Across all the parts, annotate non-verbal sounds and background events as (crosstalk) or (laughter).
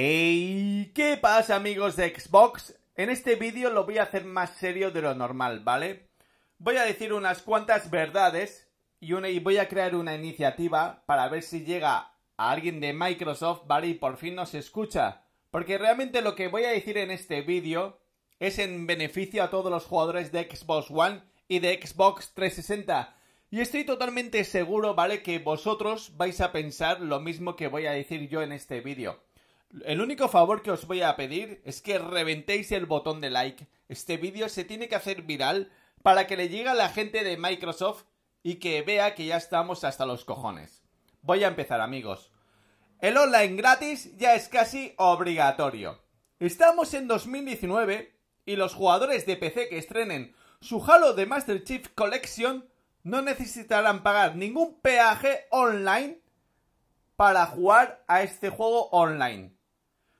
Hey, ¿qué pasa amigos de Xbox? En este vídeo lo voy a hacer más serio de lo normal, ¿vale? Voy a decir unas cuantas verdades y, y voy a crear una iniciativa para ver si llega a alguien de Microsoft, ¿vale? Y por fin nos escucha. Porque realmente lo que voy a decir en este vídeo es en beneficio a todos los jugadores de Xbox One y de Xbox 360. Y estoy totalmente seguro, ¿vale? Que vosotros vais a pensar lo mismo que voy a decir yo en este vídeo. El único favor que os voy a pedir es que reventéis el botón de like. Este vídeo se tiene que hacer viral para que le llegue a la gente de Microsoft y que vea que ya estamos hasta los cojones. Voy a empezar amigos. El online gratis ya es casi obligatorio. Estamos en 2019 y los jugadores de PC que estrenen su Halo de Master Chief Collection no necesitarán pagar ningún peaje online para jugar a este juego online.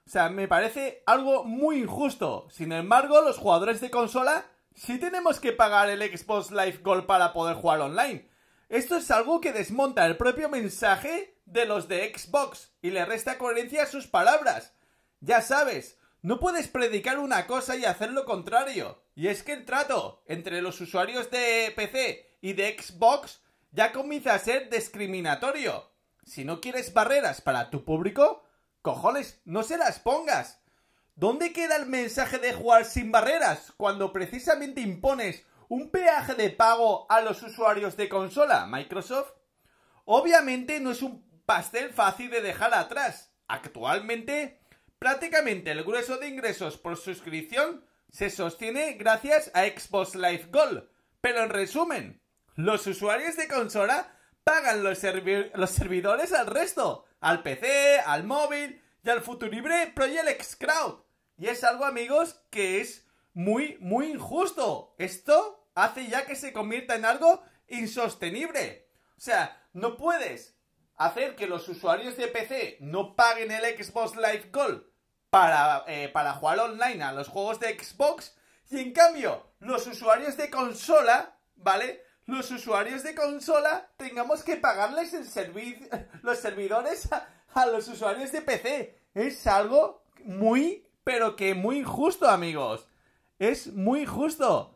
O sea, me parece algo muy injusto. Sin embargo, los jugadores de consola sí tenemos que pagar el Xbox Live Gold para poder jugar online. Esto es algo que desmonta el propio mensaje de los de Xbox y le resta coherencia a sus palabras. Ya sabes, no puedes predicar una cosa y hacer lo contrario. Y es que el trato entre los usuarios de PC y de Xbox ya comienza a ser discriminatorio. Si no quieres barreras para tu público, Cojones, no se las pongas. ¿Dónde queda el mensaje de jugar sin barreras cuando precisamente impones un peaje de pago a los usuarios de consola, Microsoft? Obviamente no es un pastel fácil de dejar atrás. Actualmente, prácticamente el grueso de ingresos por suscripción se sostiene gracias a Xbox Live Gold. Pero en resumen, los usuarios de consola pagan los, los servidores al resto al PC, al móvil y al Futuribre el X Crowd. Y es algo, amigos, que es muy, muy injusto. Esto hace ya que se convierta en algo insostenible. O sea, no puedes hacer que los usuarios de PC no paguen el Xbox Live Gold para, eh, para jugar online a los juegos de Xbox y en cambio los usuarios de consola, ¿vale? los usuarios de consola tengamos que pagarles el (laughs) los servidores a, los usuarios de PC. Es algo muy, pero que muy injusto, amigos. Es muy injusto.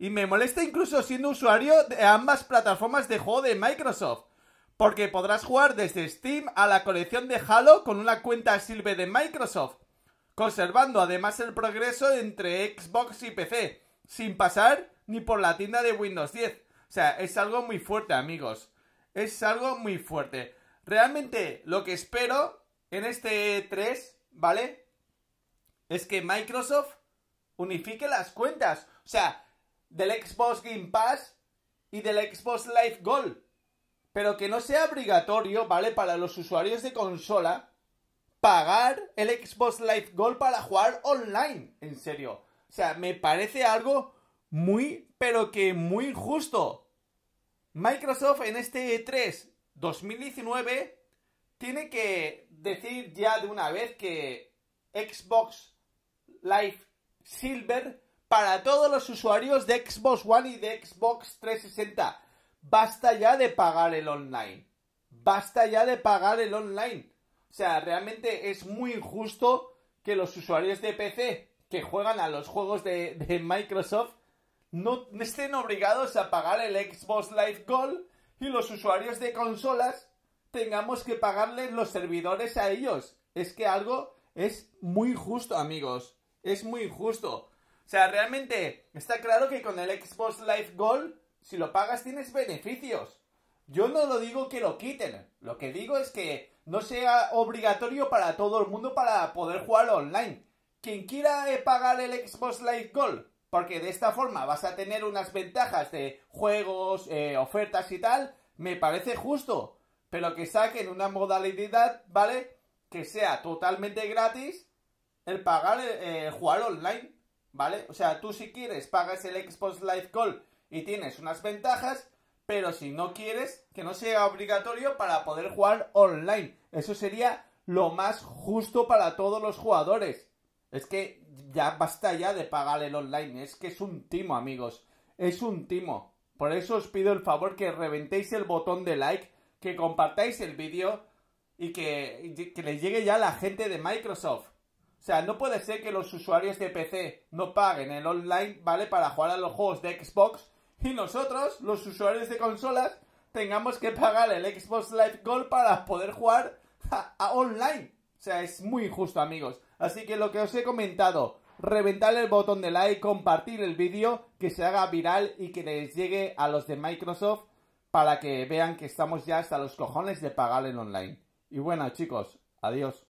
Y me molesta incluso siendo usuario de ambas plataformas de juego de Microsoft. Porque podrás jugar desde Steam a la colección de Halo con una cuenta Silver de Microsoft. Conservando además el progreso entre Xbox y PC. Sin pasar ni por la tienda de Windows 10 o sea, es algo muy fuerte, amigos. Es algo muy fuerte. Realmente lo que espero en este 3, e ¿vale? Es que Microsoft unifique las cuentas. O sea, del Xbox Game Pass y del Xbox Live Gold. Pero que no sea obligatorio, ¿vale? Para los usuarios de consola pagar el Xbox Live Gold para jugar online. En serio. O sea, me parece algo muy, pero que muy justo. Microsoft en este E3 2019 tiene que decir ya de una vez que Xbox Live Silver para todos los usuarios de Xbox One y de Xbox 360. Basta ya de pagar el online. Basta ya de pagar el online. O sea, realmente es muy injusto que los usuarios de PC que juegan a los juegos de Microsoft no estén obligados a pagar el Xbox Live Gold y los usuarios de consolas tengamos que pagarles los servidores a ellos. Es que algo es muy justo, amigos. Es muy injusto. O sea, realmente está claro que con el Xbox Live Gold, si lo pagas tienes beneficios. Yo no lo digo que lo quiten. Lo que digo es que no sea obligatorio para todo el mundo para poder jugar online. Quien quiera eh, pagar el Xbox Live Gold, porque de esta forma vas a tener unas ventajas de juegos, eh, ofertas y tal, me parece justo, pero que saquen una modalidad, ¿vale? Que sea totalmente gratis el pagar, el eh, jugar online, ¿vale? O sea, tú si quieres pagas el Xbox Live Call y tienes unas ventajas, pero si no quieres, que no sea obligatorio para poder jugar online. Eso sería lo más justo para todos los jugadores. Es que ya basta ya de pagar el online. Es que es un timo, amigos. Es un timo. Por eso os pido el favor que reventéis el botón de like, que compartáis el vídeo y que, le llegue ya la gente de Microsoft. O sea, no puede ser que los usuarios de PC no paguen el online, ¿vale? Para jugar a los juegos de Xbox y nosotros, los usuarios de consolas, tengamos que pagar el Xbox Live Gold para poder jugar a online. O sea, es muy injusto, amigos. Así que lo que os he comentado, reventar el botón de like, compartir el vídeo, que se haga viral y que les llegue a los de Microsoft para que vean que estamos ya hasta los cojones de pagar en online. Y bueno, chicos, adiós.